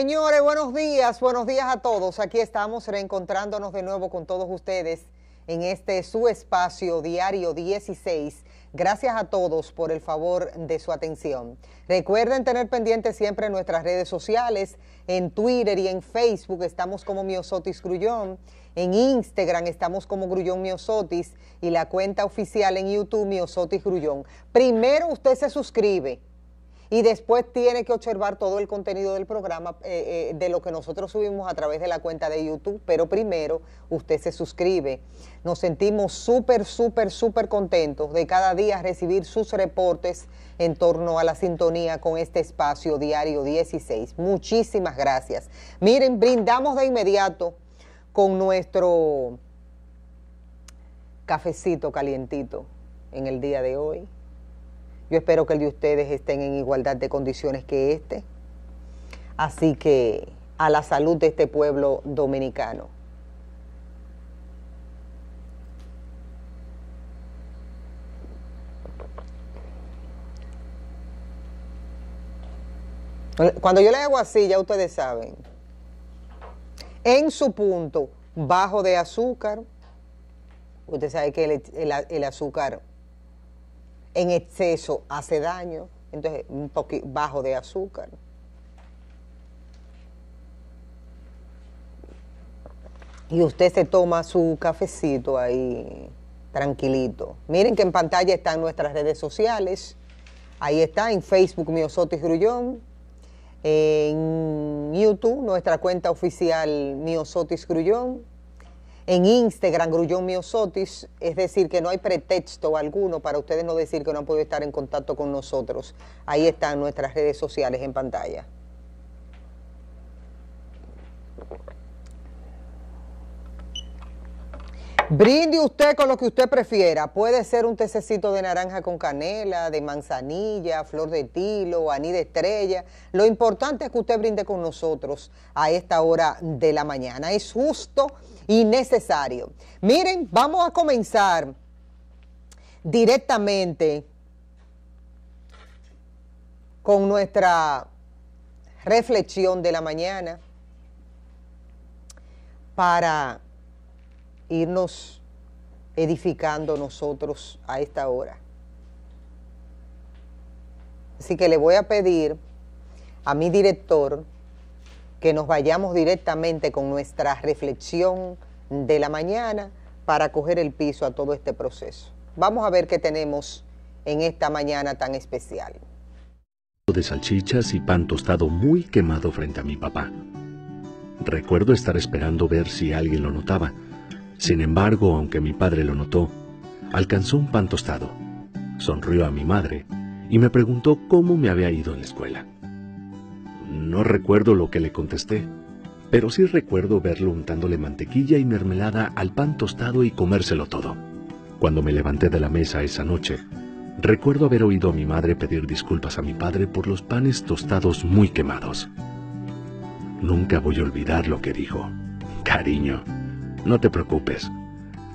Señores, buenos días, buenos días a todos. Aquí estamos reencontrándonos de nuevo con todos ustedes en este su espacio diario 16. Gracias a todos por el favor de su atención. Recuerden tener pendiente siempre nuestras redes sociales, en Twitter y en Facebook estamos como Miosotis Grullón, en Instagram estamos como Grullón Miosotis y la cuenta oficial en YouTube Miosotis Grullón. Primero usted se suscribe y después tiene que observar todo el contenido del programa eh, eh, de lo que nosotros subimos a través de la cuenta de YouTube, pero primero usted se suscribe. Nos sentimos súper, súper, súper contentos de cada día recibir sus reportes en torno a la sintonía con este espacio diario 16. Muchísimas gracias. Miren, brindamos de inmediato con nuestro cafecito calientito en el día de hoy yo espero que el de ustedes estén en igualdad de condiciones que este. Así que a la salud de este pueblo dominicano. Cuando yo le hago así, ya ustedes saben. En su punto, bajo de azúcar. Usted sabe que el, azúcar en exceso hace daño, entonces un poquito bajo de azúcar. Y usted se toma su cafecito ahí, tranquilito. Miren que en pantalla están nuestras redes sociales. Ahí está, en Facebook Miosotis Grullón, en YouTube nuestra cuenta oficial Miosotis Grullón, en Instagram, Grullón Miosotis, es decir, que no hay pretexto alguno para ustedes no decir que no han podido estar en contacto con nosotros. Ahí están nuestras redes sociales en pantalla. Brinde usted con lo que usted prefiera. Puede ser un tececito de naranja con canela, de manzanilla, flor de tilo, aní de estrella. Lo importante es que usted brinde con nosotros a esta hora de la mañana. Es justo y necesario. Miren, vamos a comenzar directamente con nuestra reflexión de la mañana para irnos edificando nosotros a esta hora. Así que le voy a pedir a mi director que nos vayamos directamente con nuestra reflexión de la mañana para coger el piso a todo este proceso. Vamos a ver qué tenemos en esta mañana tan especial. De salchichas y pan tostado muy quemado frente a mi papá. Recuerdo estar esperando ver si alguien lo notaba sin embargo, aunque mi padre lo notó, alcanzó un pan tostado, sonrió a mi madre y me preguntó cómo me había ido en la escuela. No recuerdo lo que le contesté, pero sí recuerdo verlo untándole mantequilla y mermelada al pan tostado y comérselo todo. Cuando me levanté de la mesa esa noche, recuerdo haber oído a mi madre pedir disculpas a mi padre por los panes tostados muy quemados. Nunca voy a olvidar lo que dijo. Cariño, no te preocupes.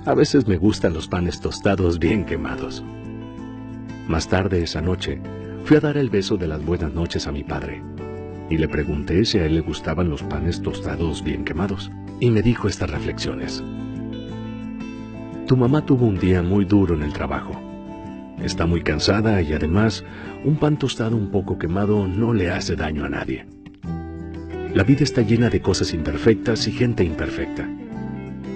A veces me gustan los panes tostados bien quemados. Más tarde esa noche, fui a dar el beso de las buenas noches a mi padre. Y le pregunté si a él le gustaban los panes tostados bien quemados. Y me dijo estas reflexiones. Tu mamá tuvo un día muy duro en el trabajo. Está muy cansada y además un pan tostado un poco quemado no le hace daño a nadie. La vida está llena de cosas imperfectas y gente imperfecta.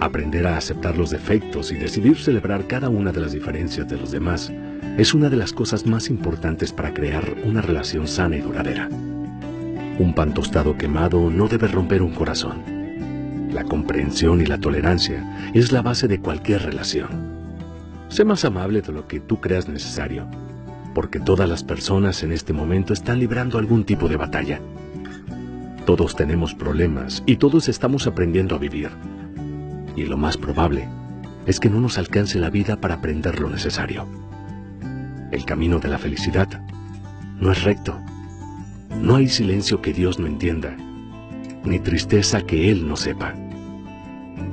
Aprender a aceptar los defectos y decidir celebrar cada una de las diferencias de los demás es una de las cosas más importantes para crear una relación sana y duradera. Un pan tostado quemado no debe romper un corazón. La comprensión y la tolerancia es la base de cualquier relación. Sé más amable de lo que tú creas necesario, porque todas las personas en este momento están librando algún tipo de batalla. Todos tenemos problemas y todos estamos aprendiendo a vivir y lo más probable es que no nos alcance la vida para aprender lo necesario. El camino de la felicidad no es recto. No hay silencio que Dios no entienda, ni tristeza que Él no sepa.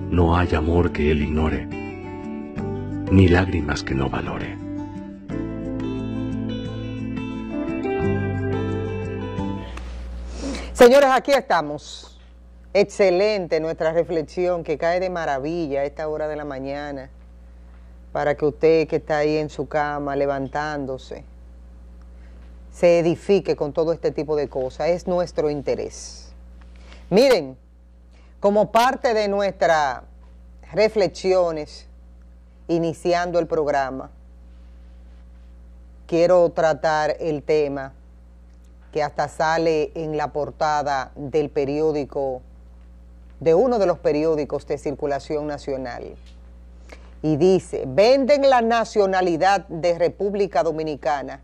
No hay amor que Él ignore, ni lágrimas que no valore. Señores, aquí estamos. Excelente nuestra reflexión que cae de maravilla a esta hora de la mañana para que usted que está ahí en su cama levantándose se edifique con todo este tipo de cosas. Es nuestro interés. Miren, como parte de nuestras reflexiones iniciando el programa, quiero tratar el tema que hasta sale en la portada del periódico de uno de los periódicos de circulación nacional. Y dice, venden la nacionalidad de República Dominicana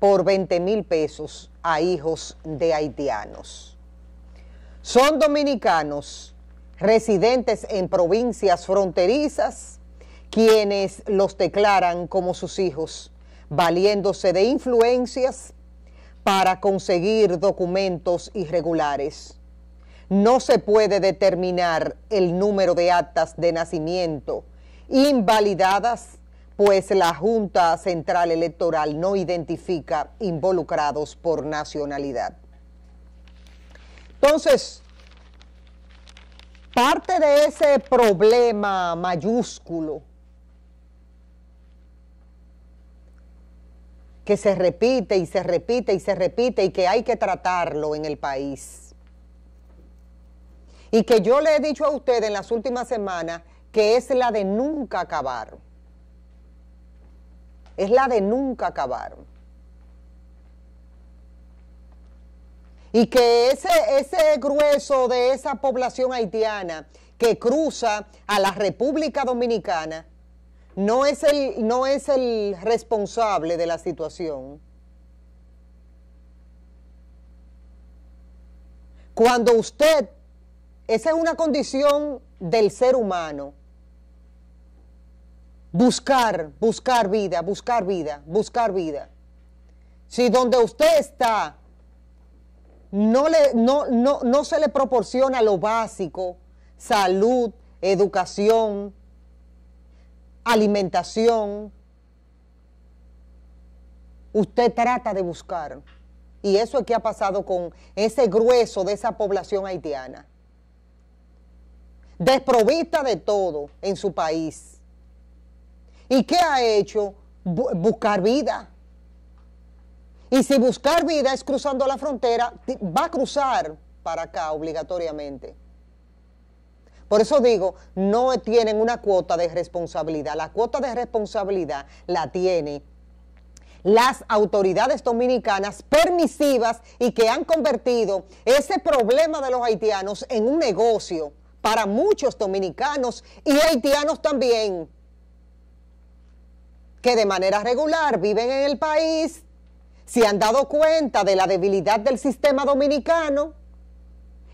por 20 mil pesos a hijos de haitianos. Son dominicanos residentes en provincias fronterizas quienes los declaran como sus hijos, valiéndose de influencias para conseguir documentos irregulares no se puede determinar el número de actas de nacimiento invalidadas, pues la Junta Central Electoral no identifica involucrados por nacionalidad. Entonces, parte de ese problema mayúsculo que se repite y se repite y se repite y que hay que tratarlo en el país y que yo le he dicho a usted en las últimas semanas que es la de nunca acabar. Es la de nunca acabar. Y que ese, ese grueso de esa población haitiana que cruza a la República Dominicana no es el, no es el responsable de la situación. Cuando usted esa es una condición del ser humano. Buscar, buscar vida, buscar vida, buscar vida. Si donde usted está no, se le proporciona lo básico, salud, educación, alimentación, usted trata de buscar. Y eso es que ha pasado con ese grueso de esa población haitiana desprovista de todo en su país. ¿Y qué ha hecho? buscar vida. Y si buscar vida es cruzando la frontera, va a cruzar para acá obligatoriamente. Por eso digo, no tienen una cuota de responsabilidad. La cuota de responsabilidad la tienen las autoridades dominicanas permisivas y que han convertido ese problema de los haitianos en un negocio para muchos dominicanos y haitianos también, que de manera regular viven en el país, se han dado cuenta de la debilidad del sistema dominicano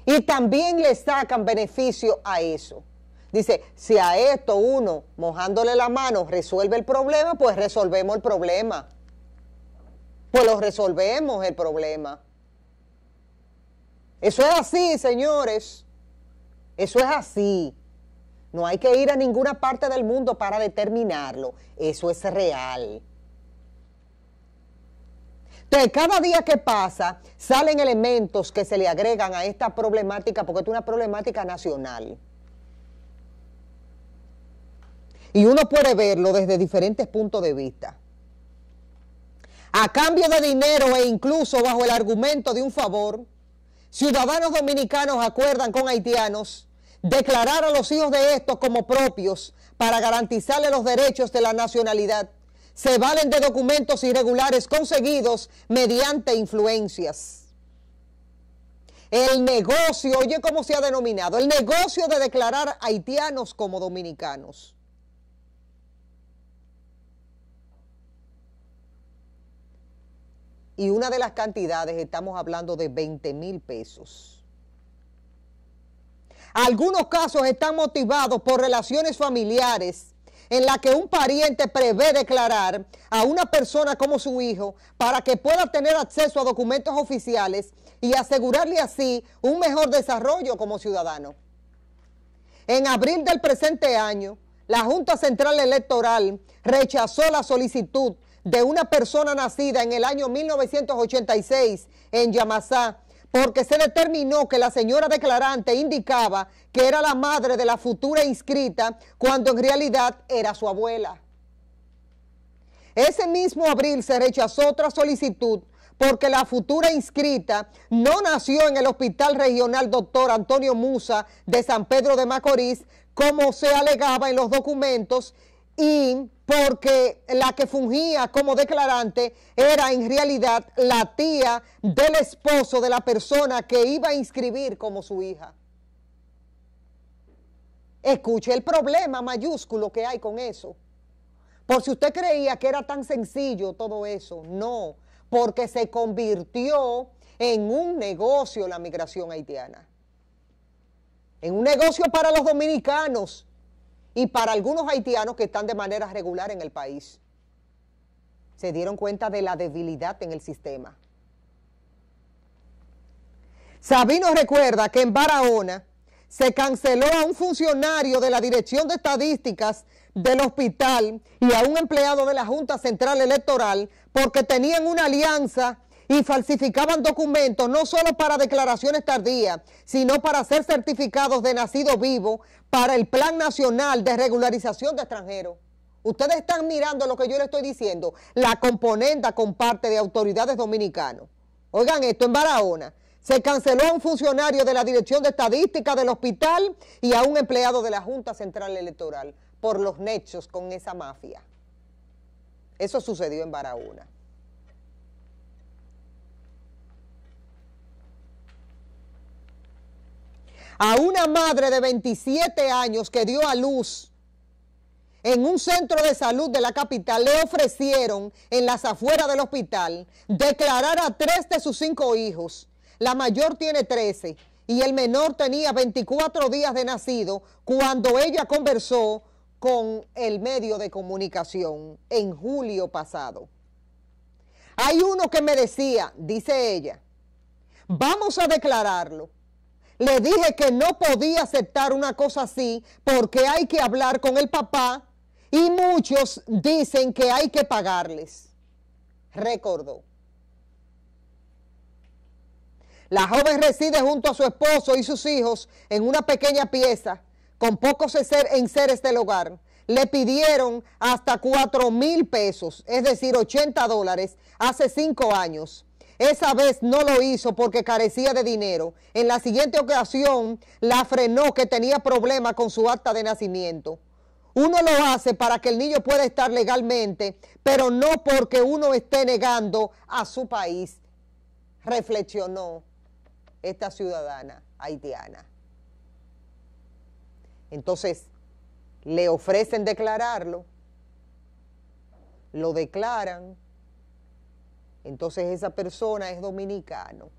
y también le sacan beneficio a eso. Dice, si a esto uno, mojándole la mano, resuelve el problema, pues resolvemos el problema. Pues lo resolvemos el problema. Eso es así, señores. Eso es así. No hay que ir a ninguna parte del mundo para determinarlo. Eso es real. Entonces, cada día que pasa, salen elementos que se le agregan a esta problemática, porque es una problemática nacional. Y uno puede verlo desde diferentes puntos de vista. A cambio de dinero e incluso bajo el argumento de un favor, ciudadanos dominicanos acuerdan con haitianos declarar a los hijos de estos como propios para garantizarle los derechos de la nacionalidad. Se valen de documentos irregulares conseguidos mediante influencias. El negocio, oye cómo se ha denominado, el negocio de declarar haitianos como dominicanos. Y una de las cantidades, estamos hablando de 20 mil pesos. Algunos casos están motivados por relaciones familiares en la que un pariente prevé declarar a una persona como su hijo para que pueda tener acceso a documentos oficiales y asegurarle así un mejor desarrollo como ciudadano. En abril del presente año, la Junta Central Electoral rechazó la solicitud de una persona nacida en el año 1986 en Yamasá porque se determinó que la señora declarante indicaba que era la madre de la futura inscrita cuando en realidad era su abuela. Ese mismo abril se rechazó otra solicitud porque la futura inscrita no nació en el Hospital Regional Doctor Antonio Musa de San Pedro de Macorís, como se alegaba en los documentos, y porque la que fungía como declarante era en realidad la tía del esposo de la persona que iba a inscribir como su hija. Escuche el problema mayúsculo que hay con eso. Por si usted creía que era tan sencillo todo eso, no, porque se convirtió en un negocio la migración haitiana, en un negocio para los dominicanos y para algunos haitianos que están de manera regular en el país. Se dieron cuenta de la debilidad en el sistema. Sabino recuerda que en Barahona se canceló a un funcionario de la Dirección de Estadísticas del hospital y a un empleado de la Junta Central Electoral porque tenían una alianza y falsificaban documentos no solo para declaraciones tardías, sino para hacer certificados de nacido vivo para el Plan Nacional de Regularización de Extranjeros. Ustedes están mirando lo que yo les estoy diciendo, la componenda con parte de autoridades dominicanos. Oigan esto, en Barahona se canceló a un funcionario de la Dirección de Estadística del hospital y a un empleado de la Junta Central Electoral por los nechos con esa mafia. Eso sucedió en Barahona. a una madre de 27 años que dio a luz en un centro de salud de la capital, le ofrecieron en las afueras del hospital declarar a tres de sus cinco hijos. La mayor tiene 13 y el menor tenía 24 días de nacido cuando ella conversó con el medio de comunicación en julio pasado. Hay uno que me decía, dice ella, vamos a declararlo le dije que no podía aceptar una cosa así porque hay que hablar con el papá y muchos dicen que hay que pagarles. Recordó. La joven reside junto a su esposo y sus hijos en una pequeña pieza con pocos ser este hogar. Le pidieron hasta cuatro mil pesos, es decir, 80 dólares, hace cinco años. Esa vez no lo hizo porque carecía de dinero. En la siguiente ocasión la frenó que tenía problemas con su acta de nacimiento. Uno lo hace para que el niño pueda estar legalmente, pero no porque uno esté negando a su país. Reflexionó esta ciudadana haitiana. Entonces, le ofrecen declararlo, lo declaran, entonces esa persona es dominicano.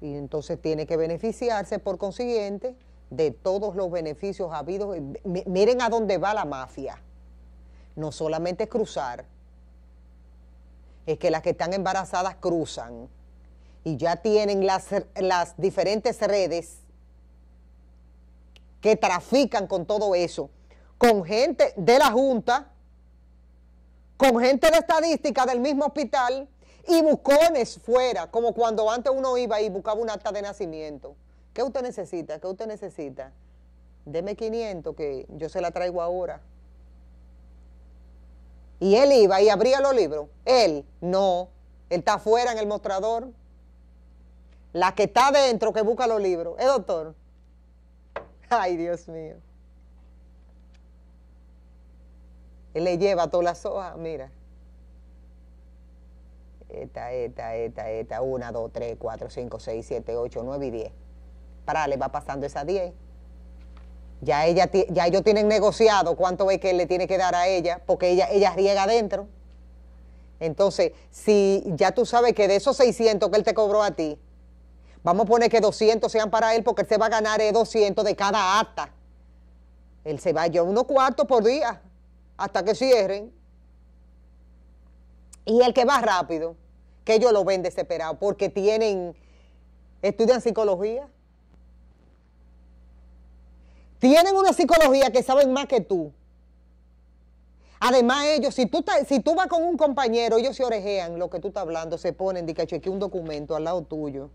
Y entonces tiene que beneficiarse, por consiguiente, de todos los beneficios habidos. Eh, miren a dónde va la mafia. No solamente cruzar, es que las que están embarazadas cruzan y ya tienen las, las diferentes redes que trafican con todo eso, con gente de la Junta con gente de estadística del mismo hospital y buscones fuera, como cuando antes uno iba y buscaba un acta de nacimiento. ¿Qué usted necesita? ¿Qué usted necesita? Deme 500 que yo se la traigo ahora. Y él iba y abría los libros. Él, no. Él está afuera en el mostrador. La que está adentro que busca los libros. ¿Eh, doctor? Ay, Dios mío. Él le lleva todas las hojas, mira. Esta, esta, esta, esta, una, dos, tres, cuatro, cinco, seis, siete, ocho, nueve y diez, Para, le va pasando esa diez, Ya, ella, ya ellos tienen negociado cuánto es que él le tiene que dar a ella, porque ella, ella riega adentro. Entonces, si ya tú sabes que de esos 600 que él te cobró a ti, vamos a poner que 200 sean para él, porque él se va a ganar 200 de cada acta. Él se va a llevar unos cuartos por día hasta que cierren. Y el que va rápido, que ellos lo ven desesperado, porque tienen, estudian psicología. Tienen una psicología que saben más que tú. Además, ellos, si tú, si tú vas con un compañero, ellos se orejean lo que tú estás hablando, se ponen, de que un documento al lado tuyo.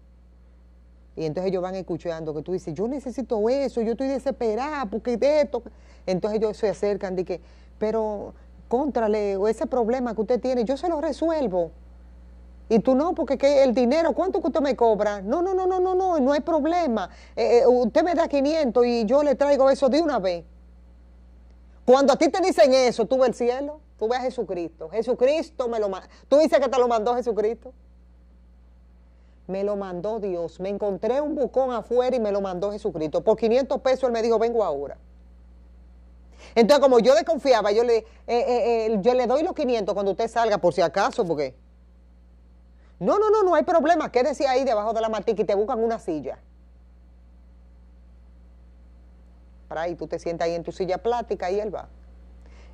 Y entonces ellos van escuchando que tú dices, yo necesito eso, yo estoy desesperada, porque de esto. Entonces ellos se acercan, de que pero contrale, ese problema que usted tiene, yo se lo resuelvo. Y tú no, porque el dinero, ¿cuánto que usted me cobra? No, no, no, no, no, no, no hay problema. Eh, eh, usted me da 500 y yo le traigo eso de una vez. Cuando a ti te dicen eso, tú ves el cielo, tú ves a Jesucristo. Jesucristo me lo mandó. Tú dices que te lo mandó Jesucristo. Me lo mandó Dios. Me encontré un bucón afuera y me lo mandó Jesucristo. Por 500 pesos él me dijo, vengo ahora. Entonces, como yo desconfiaba, yo le, eh, eh, yo le doy los 500 cuando usted salga, por si acaso, porque... No, no, no, no hay problema, decía ahí debajo de la matica y te buscan una silla. Para ahí, tú te sientas ahí en tu silla plática y él va.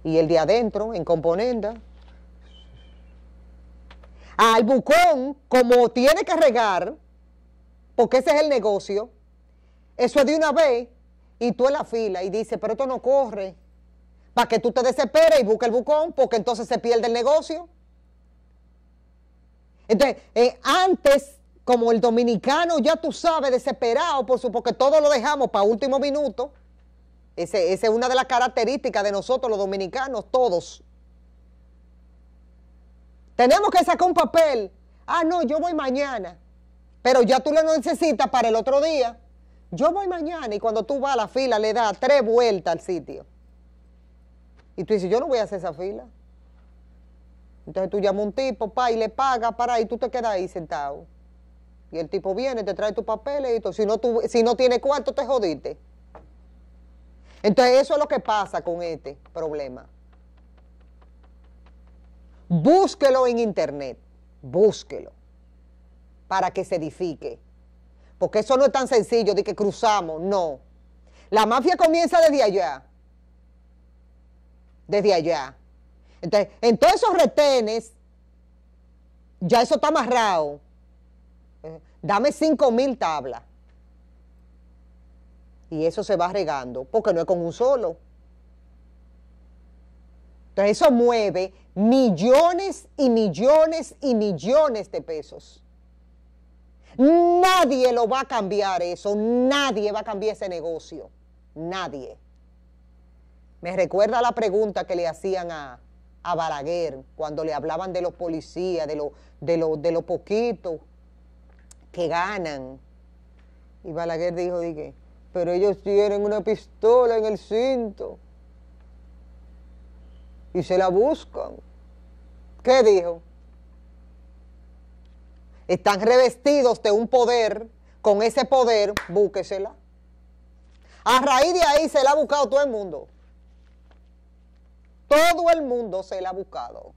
Y el de adentro, en componenda. Al bucón, como tiene que regar, porque ese es el negocio, eso es de una vez, y tú en la fila y dice pero esto no corre, para que tú te desesperes y busques el bucón, porque entonces se pierde el negocio. Entonces, eh, antes, como el dominicano ya tú sabes, desesperado, por su, porque todo lo dejamos para último minuto, esa es una de las características de nosotros los dominicanos, todos. Tenemos que sacar un papel. Ah, no, yo voy mañana. Pero ya tú lo necesitas para el otro día. Yo voy mañana y cuando tú vas a la fila le das tres vueltas al sitio. Y tú dices, yo no voy a hacer esa fila. Entonces tú llamas a un tipo, pa, y le pagas, para, y tú te quedas ahí sentado. Y el tipo viene, te trae tus papeles y todo. Si no, tú, si no tiene cuarto, te jodiste. Entonces eso es lo que pasa con este problema. Búsquelo en internet, búsquelo, para que se edifique. Porque eso no es tan sencillo de que cruzamos, no. La mafia comienza desde allá desde allá. Entonces, en todos esos retenes, ya eso está amarrado. Eh, dame 5 mil tablas. Y eso se va regando, porque no es con un solo. Entonces, eso mueve millones y millones y millones de pesos. Nadie lo va a cambiar eso, nadie va a cambiar ese negocio, nadie. Me recuerda la pregunta que le hacían a, Balaguer cuando le hablaban de los policías, de lo, de lo, de lo poquito que ganan. Y Balaguer dijo, dije, pero ellos tienen una pistola en el cinto y se la buscan. ¿Qué dijo? Están revestidos de un poder, con ese poder búsquesela. A raíz de ahí se la ha buscado todo el mundo. Todo el mundo se la ha buscado.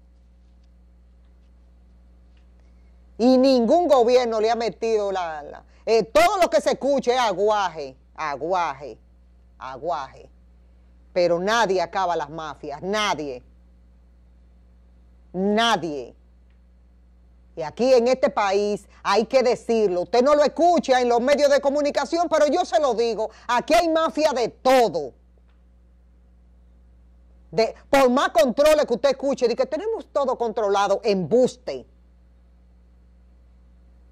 Y ningún gobierno le ha metido la... Eh, todo lo que se escuche es aguaje, aguaje, aguaje. Pero nadie acaba las mafias, nadie. Nadie. Y aquí en este país hay que decirlo. Usted no lo escucha en los medios de comunicación, pero yo se lo digo. Aquí hay mafia de todo por más controles que usted escuche, de que tenemos todo controlado, embuste.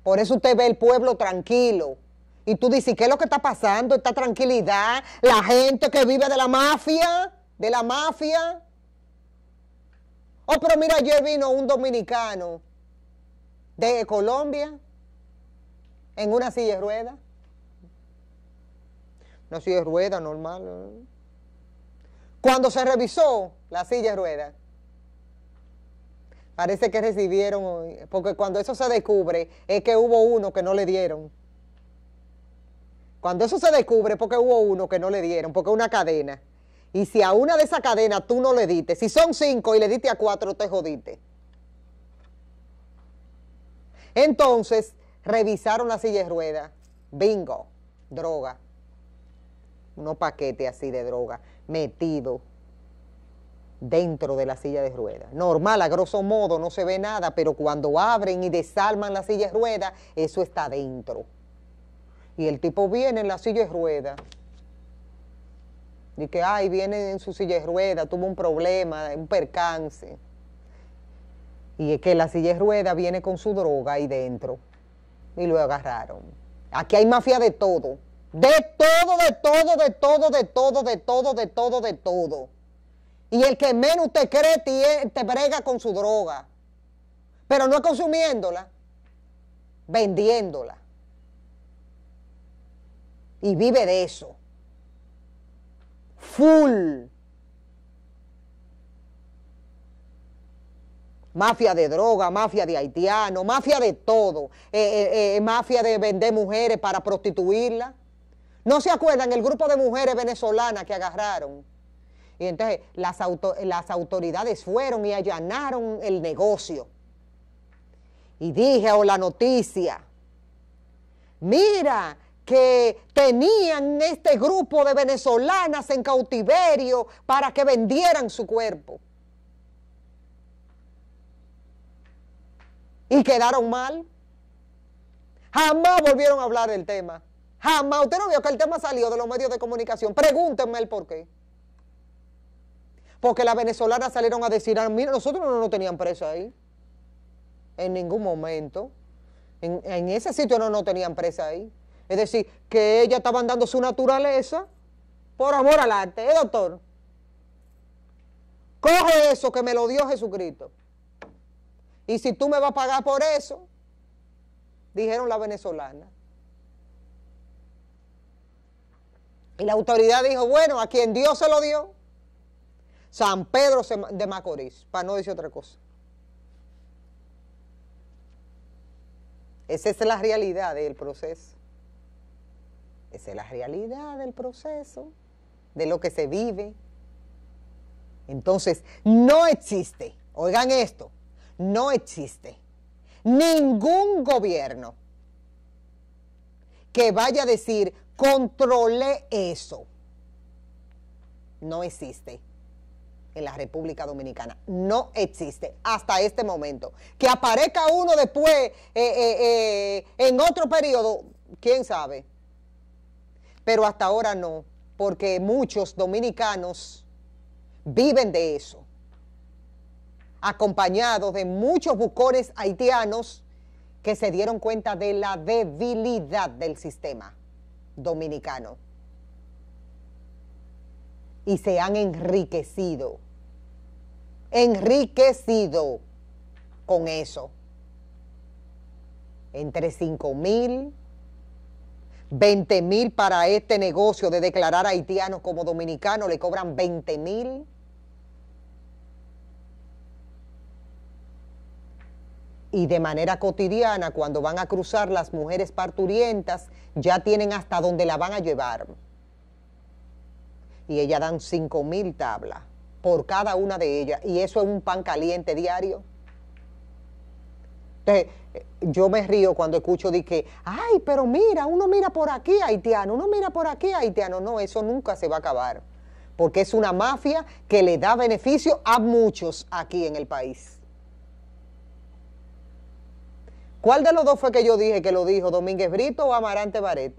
Por eso usted ve el pueblo tranquilo. Y tú dices, ¿qué es lo que está pasando? Esta tranquilidad, la gente que vive de la mafia, de la mafia. Oh, pero mira, ayer vino un dominicano de Colombia en una silla de rueda. Una silla de rueda normal. ¿eh? Cuando se revisó la silla de ruedas, parece que recibieron, porque cuando eso se descubre es que hubo uno que no le dieron. Cuando eso se descubre es porque hubo uno que no le dieron, porque una cadena. Y si a una de esas cadenas tú no le diste, si son cinco y le diste a cuatro, te jodiste. Entonces, revisaron la silla de ruedas. Bingo, droga. Unos paquetes así de droga metido dentro de la silla de ruedas. Normal, a grosso modo no se ve nada, pero cuando abren y desalman la silla de ruedas, eso está dentro. Y el tipo viene en la silla de ruedas. Y que, ay, viene en su silla de ruedas, tuvo un problema, un percance. Y es que la silla de ruedas viene con su droga ahí dentro. Y lo agarraron. Aquí hay mafia de todo. De todo, de todo, de todo, de todo, de todo, de todo, de todo. Y el que menos te cree eh, te, brega con su droga. Pero no consumiéndola, vendiéndola. Y vive de eso. Full. mafia de droga, mafia de haitiano, mafia de todo, eh, eh, mafia de vender mujeres para prostituirlas. ¿No se acuerdan el grupo de mujeres venezolanas que agarraron? Y entonces las, autoridades fueron y allanaron el negocio. Y dije, o oh, la noticia, mira, que tenían este grupo de venezolanas en cautiverio para que vendieran su cuerpo. Y quedaron mal. Jamás volvieron a hablar del tema. Jamás. Usted no vio que el tema salió de los medios de comunicación. Pregúntenme el por qué. Porque las venezolanas salieron a decir, ah, mira, nosotros no, nos tenían presa ahí. En ningún momento. En, ese sitio no nos tenían presa ahí. Es decir, que ellas estaban dando su naturaleza por amor al arte, ¿eh, doctor? Coge eso que me lo dio Jesucristo. Y si tú me vas a pagar por eso, dijeron las venezolanas. Y la autoridad dijo, bueno, a quien Dios se lo dio, San Pedro de Macorís, para no decir otra cosa. Esa es la realidad del proceso. Esa es la realidad del proceso, de lo que se vive. Entonces, no existe, oigan esto, no existe ningún gobierno que vaya a decir, Controle eso. No existe en la República Dominicana. No existe hasta este momento. Que aparezca uno después eh, eh, eh, en otro periodo, quién sabe. Pero hasta ahora no, porque muchos dominicanos viven de eso, acompañados de muchos bucores haitianos que se dieron cuenta de la debilidad del sistema dominicanos y se han enriquecido, enriquecido con eso. Entre 5 mil, 20 mil para este negocio de declarar haitianos como dominicanos, le cobran 20 mil y de manera cotidiana, cuando van a cruzar las mujeres parturientas, ya tienen hasta dónde la van a llevar. Y ellas dan cinco mil tablas por cada una de ellas. Y eso es un pan caliente diario. Entonces, yo me río cuando escucho de que, ay, pero mira, uno mira por aquí haitiano, uno mira por aquí haitiano. No, eso nunca se va a acabar, porque es una mafia que le da beneficio a muchos aquí en el país. ¿Cuál de los dos fue que yo dije que lo dijo, Domínguez Brito o Amarante Baret?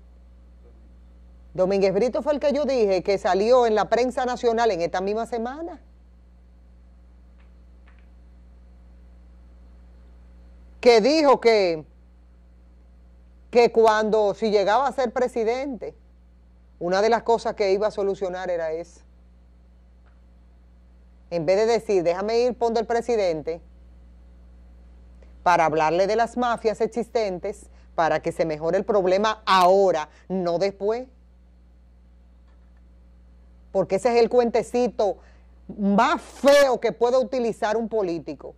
Domínguez Brito fue el que yo dije que salió en la prensa nacional en esta misma semana. Que dijo que, que cuando, si llegaba a ser presidente, una de las cosas que iba a solucionar era eso. En vez de decir, déjame ir, poniendo el presidente, para hablarle de las mafias existentes, para que se mejore el problema ahora, no después. Porque ese es el cuentecito más feo que puede utilizar un político.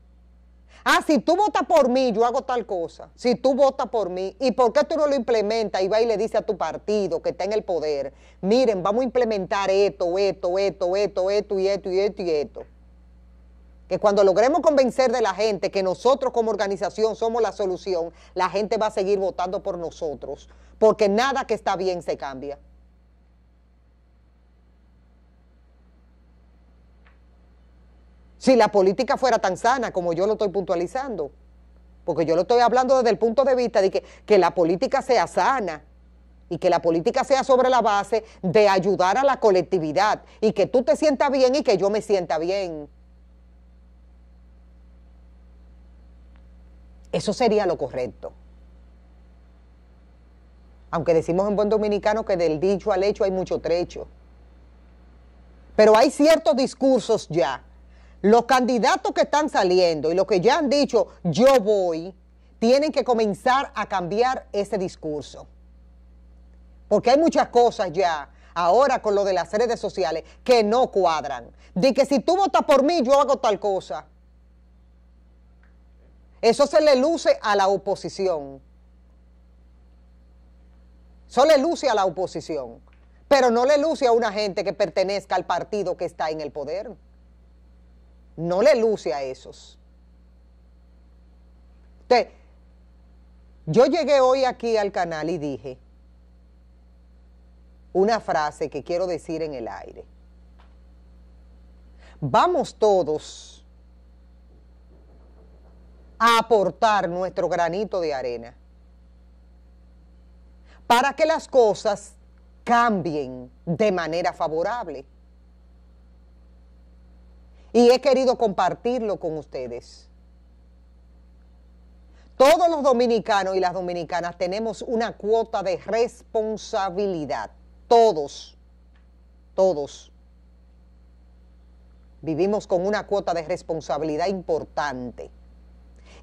Ah, si tú votas por mí, yo hago tal cosa. Si tú votas por mí, ¿y por qué tú no lo implementas? Y va y le dice a tu partido que está en el poder, miren, vamos a implementar esto, esto, esto, esto, esto y esto y esto y esto que cuando logremos convencer de la gente que nosotros como organización somos la solución, la gente va a seguir votando por nosotros, porque nada que está bien se cambia. Si la política fuera tan sana como yo lo estoy puntualizando, porque yo lo estoy hablando desde el punto de vista de que, que la política sea sana, y que la política sea sobre la base de ayudar a la colectividad y que tú te sientas bien y que yo me sienta bien. Eso sería lo correcto. Aunque decimos en buen dominicano que del dicho al hecho hay mucho trecho. Pero hay ciertos discursos ya. Los candidatos que están saliendo y los que ya han dicho yo voy, tienen que comenzar a cambiar ese discurso. Porque hay muchas cosas ya ahora con lo de las redes sociales que no cuadran. De que si tú votas por mí, yo hago tal cosa. Eso se le luce a la oposición. Eso le luce a la oposición. Pero no le luce a una gente que pertenezca al partido que está en el poder. No le luce a esos. Entonces, yo llegué hoy aquí al canal y dije una frase que quiero decir en el aire. Vamos todos aportar nuestro granito de arena para que las cosas cambien de manera favorable. Y he querido compartirlo con ustedes. Todos los dominicanos y las dominicanas tenemos una cuota de responsabilidad. Todos, todos. Vivimos con una cuota de responsabilidad importante.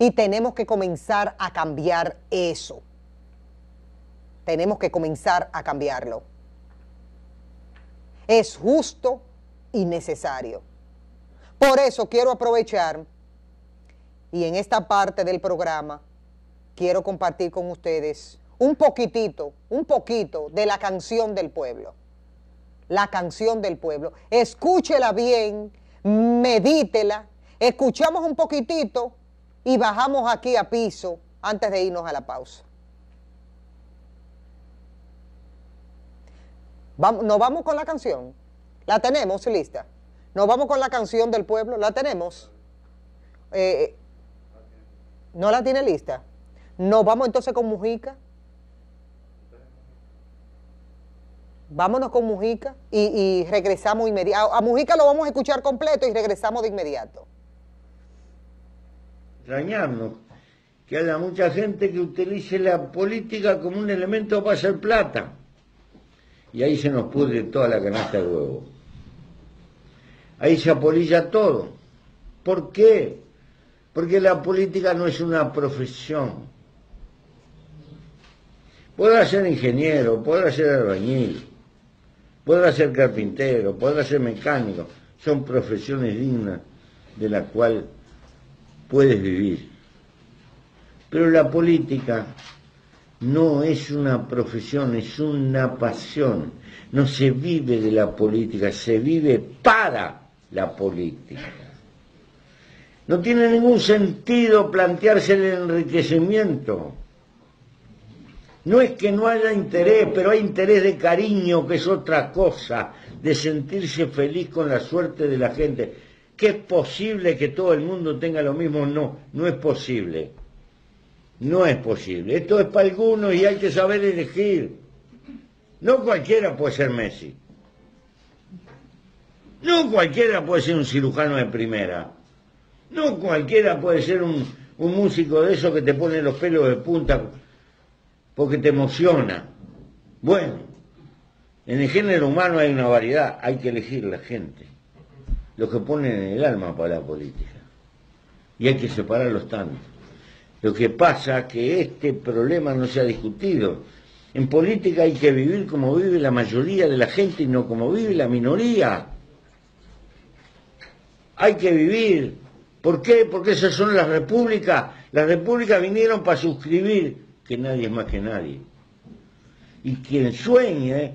Y tenemos que comenzar a cambiar eso. Tenemos que comenzar a cambiarlo. Es justo y necesario. Por eso quiero aprovechar y en esta parte del programa quiero compartir con ustedes un poquitito, un poquito de la canción del pueblo. La canción del pueblo. Escúchela bien, medítela. Escuchamos un poquitito y bajamos aquí a piso antes de irnos a la pausa. Vamos, nos vamos con la canción. La tenemos lista. Nos vamos con la canción del pueblo. La tenemos. Eh, eh, no la tiene lista. Nos vamos entonces con Mujica. Vámonos con Mujica y, y regresamos inmediato. A Mujica lo vamos a escuchar completo y regresamos de inmediato extrañarnos que haya mucha gente que utilice la política como un elemento para hacer plata. Y ahí se nos pudre toda la canasta de huevo. Ahí se apolilla todo. ¿Por qué? Porque la política no es una profesión. Podrá ser ingeniero, podrá ser albañil, podrá ser carpintero, podrá ser mecánico. Son profesiones dignas de la cual puedes vivir. Pero la política no es una profesión, es una pasión. No se vive de la política, se vive para la política. No tiene ningún sentido plantearse el enriquecimiento. No es que no haya interés, pero hay interés de cariño, que es otra cosa, de sentirse feliz con la suerte de la gente. ¿Qué es posible que todo el mundo tenga lo mismo, no, no es posible. No es posible. Esto es para algunos y hay que saber elegir. No cualquiera puede ser Messi. No cualquiera puede ser un cirujano de primera. No cualquiera puede ser un, un músico de esos que te pone los pelos de punta porque te emociona. Bueno, en el género humano hay una variedad, hay que elegir la gente los que ponen el alma para la política. Y hay que separarlos tanto. Lo que pasa es que este problema no se ha discutido. En política hay que vivir como vive la mayoría de la gente y no como vive la minoría. Hay que vivir. ¿Por qué? Porque esas son las repúblicas. Las repúblicas vinieron para suscribir que nadie es más que nadie. Y quien sueñe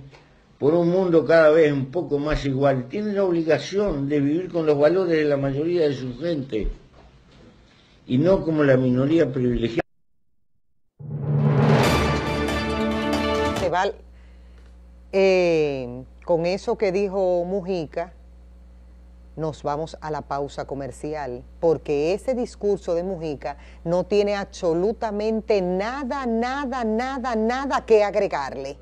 por un mundo cada vez un poco más igual, tiene la obligación de vivir con los valores de la mayoría de su gente y no como la minoría privilegiada. Eh, con eso que dijo Mujica, nos vamos a la pausa comercial, porque ese discurso de Mujica no tiene absolutamente nada, nada, nada, nada que agregarle.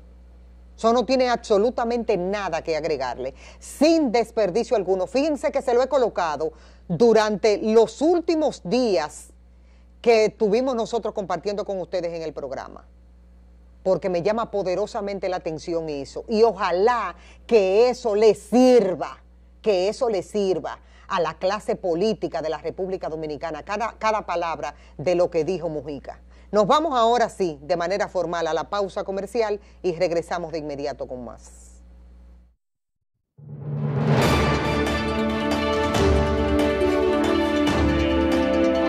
Eso no tiene absolutamente nada que agregarle, sin desperdicio alguno. Fíjense que se lo he colocado durante los últimos días que tuvimos nosotros compartiendo con ustedes en el programa, porque me llama poderosamente la atención eso. Y ojalá que eso le sirva, que eso le sirva a la clase política de la República Dominicana, cada, cada palabra de lo que dijo Mujica. Nos vamos ahora sí, de manera formal, a la pausa comercial y regresamos de inmediato con más.